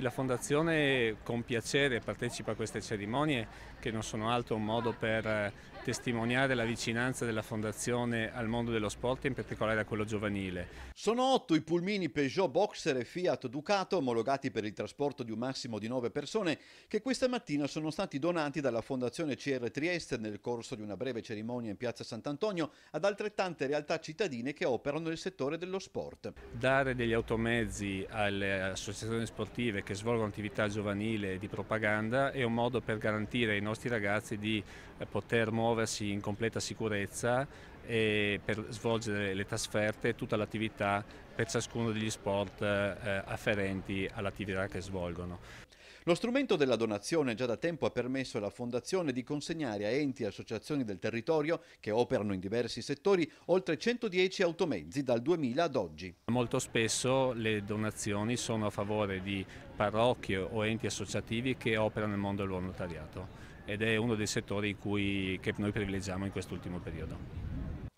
La Fondazione con piacere partecipa a queste cerimonie che non sono altro un modo per eh, testimoniare la vicinanza della Fondazione al mondo dello sport e in particolare a quello giovanile. Sono otto i pulmini Peugeot Boxer e Fiat Ducato omologati per il trasporto di un massimo di nove persone che questa mattina sono stati donati dalla Fondazione CR Trieste nel corso di una breve cerimonia in piazza Sant'Antonio ad altrettante realtà cittadine che operano nel settore dello sport. Dare degli automezzi alle associazioni sportive che svolgono attività giovanile e di propaganda è un modo per garantire ai nostri ragazzi di eh, poter muoversi in completa sicurezza e per svolgere le trasferte e tutta l'attività per ciascuno degli sport eh, afferenti all'attività che svolgono. Lo strumento della donazione già da tempo ha permesso alla Fondazione di consegnare a enti e associazioni del territorio che operano in diversi settori oltre 110 automezzi dal 2000 ad oggi. Molto spesso le donazioni sono a favore di parrocchie o enti associativi che operano nel mondo del volontariato ed è uno dei settori cui, che noi privilegiamo in quest'ultimo periodo.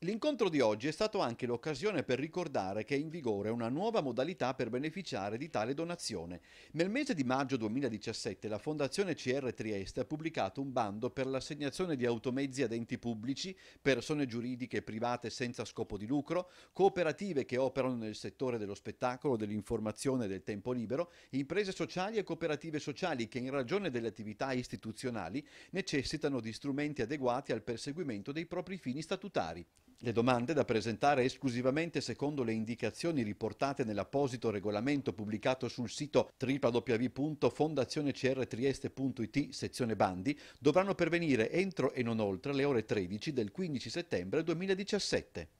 L'incontro di oggi è stato anche l'occasione per ricordare che è in vigore una nuova modalità per beneficiare di tale donazione. Nel mese di maggio 2017 la Fondazione CR Trieste ha pubblicato un bando per l'assegnazione di automezzi ad enti pubblici, persone giuridiche e private senza scopo di lucro, cooperative che operano nel settore dello spettacolo, dell'informazione e del tempo libero, imprese sociali e cooperative sociali che in ragione delle attività istituzionali necessitano di strumenti adeguati al perseguimento dei propri fini statutari. Le domande da presentare esclusivamente secondo le indicazioni riportate nell'apposito regolamento pubblicato sul sito www.fondazionecrtrieste.it sezione bandi dovranno pervenire entro e non oltre le ore 13 del 15 settembre 2017.